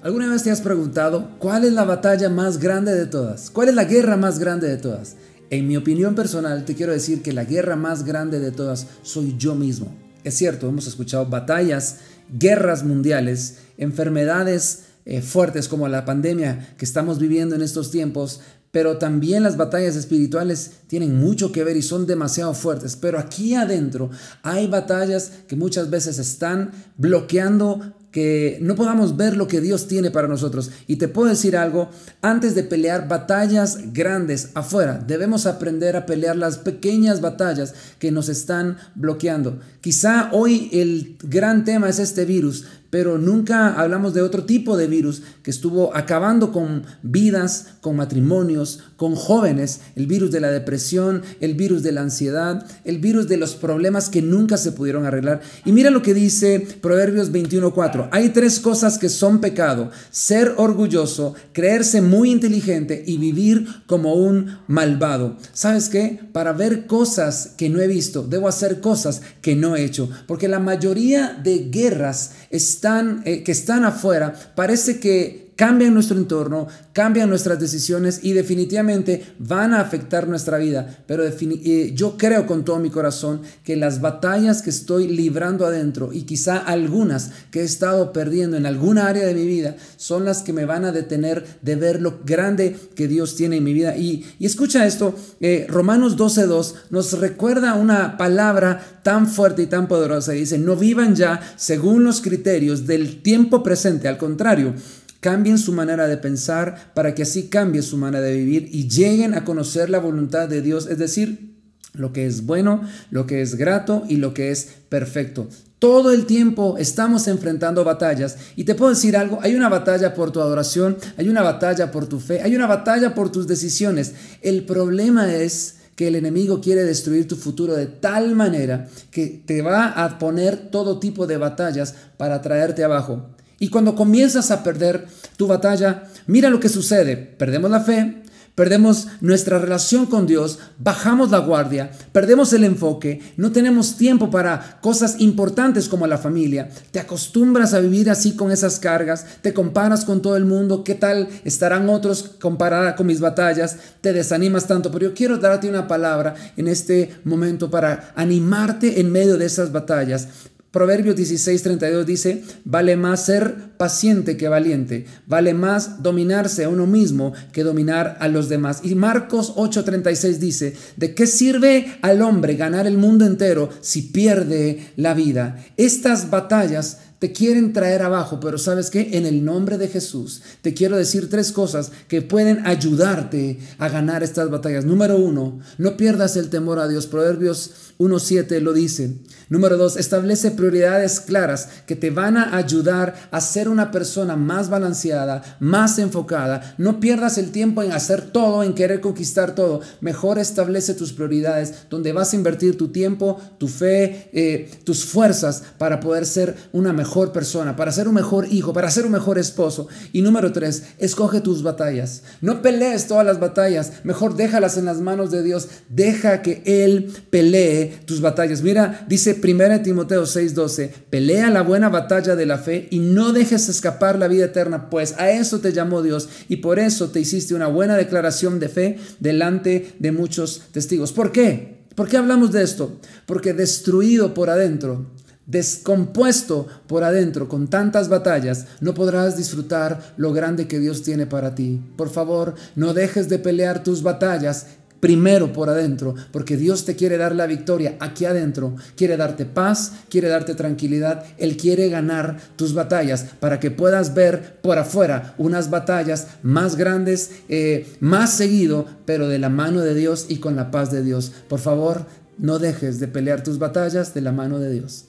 ¿Alguna vez te has preguntado cuál es la batalla más grande de todas? ¿Cuál es la guerra más grande de todas? En mi opinión personal, te quiero decir que la guerra más grande de todas soy yo mismo. Es cierto, hemos escuchado batallas, guerras mundiales, enfermedades eh, fuertes como la pandemia que estamos viviendo en estos tiempos, pero también las batallas espirituales tienen mucho que ver y son demasiado fuertes. Pero aquí adentro hay batallas que muchas veces están bloqueando que no podamos ver lo que Dios tiene para nosotros. Y te puedo decir algo, antes de pelear batallas grandes afuera, debemos aprender a pelear las pequeñas batallas que nos están bloqueando. Quizá hoy el gran tema es este virus, pero nunca hablamos de otro tipo de virus que estuvo acabando con vidas, con matrimonios con jóvenes, el virus de la depresión, el virus de la ansiedad, el virus de los problemas que nunca se pudieron arreglar. Y mira lo que dice Proverbios 21:4. Hay tres cosas que son pecado, ser orgulloso, creerse muy inteligente y vivir como un malvado. ¿Sabes qué? Para ver cosas que no he visto, debo hacer cosas que no he hecho, porque la mayoría de guerras están, eh, que están afuera parece que cambian nuestro entorno, cambian nuestras decisiones y definitivamente van a afectar nuestra vida. Pero eh, yo creo con todo mi corazón que las batallas que estoy librando adentro y quizá algunas que he estado perdiendo en alguna área de mi vida son las que me van a detener de ver lo grande que Dios tiene en mi vida. Y, escucha esto, eh, Romanos 12.2 nos recuerda una palabra tan fuerte y tan poderosa. Dice, no vivan ya según los criterios del tiempo presente, al contrario Cambien su manera de pensar para que así cambie su manera de vivir y lleguen a conocer la voluntad de Dios, es decir, lo que es bueno, lo que es grato y lo que es perfecto. Todo el tiempo estamos enfrentando batallas. Y te puedo decir algo, hay una batalla por tu adoración, hay una batalla por tu fe, hay una batalla por tus decisiones. El problema es que el enemigo quiere destruir tu futuro de tal manera que te va a poner todo tipo de batallas para traerte abajo. Y cuando comienzas a perder tu batalla, mira lo que sucede. Perdemos la fe, perdemos nuestra relación con Dios, bajamos la guardia, perdemos el enfoque, no tenemos tiempo para cosas importantes como la familia, te acostumbras a vivir así con esas cargas, te comparas con todo el mundo, qué tal estarán otros comparada con mis batallas, te desanimas tanto, pero yo quiero darte una palabra en este momento para animarte en medio de esas batallas, Proverbios 16:32 dice, vale más ser paciente que valiente, vale más dominarse a uno mismo que dominar a los demás. Y Marcos 8:36 dice, ¿de qué sirve al hombre ganar el mundo entero si pierde la vida? Estas batallas te quieren traer abajo, pero sabes qué, en el nombre de Jesús te quiero decir tres cosas que pueden ayudarte a ganar estas batallas. Número uno, no pierdas el temor a Dios. Proverbios 1.7 lo dice. Número dos, establece prioridades claras que te van a ayudar a ser una persona más balanceada, más enfocada. No pierdas el tiempo en hacer todo, en querer conquistar todo. Mejor establece tus prioridades, donde vas a invertir tu tiempo, tu fe, eh, tus fuerzas para poder ser una mejor persona, para ser un mejor hijo, para ser un mejor esposo. Y número tres, escoge tus batallas. No pelees todas las batallas, mejor déjalas en las manos de Dios. Deja que Él pelee tus batallas. Mira, dice 1 Timoteo 6:12, pelea la buena batalla de la fe y no dejes escapar la vida eterna, pues a eso te llamó Dios y por eso te hiciste una buena declaración de fe delante de muchos testigos. ¿Por qué? ¿Por qué hablamos de esto? Porque destruido por adentro descompuesto por adentro con tantas batallas, no podrás disfrutar lo grande que Dios tiene para ti. Por favor, no dejes de pelear tus batallas primero por adentro, porque Dios te quiere dar la victoria aquí adentro, quiere darte paz, quiere darte tranquilidad, Él quiere ganar tus batallas para que puedas ver por afuera unas batallas más grandes, eh, más seguido, pero de la mano de Dios y con la paz de Dios. Por favor, no dejes de pelear tus batallas de la mano de Dios.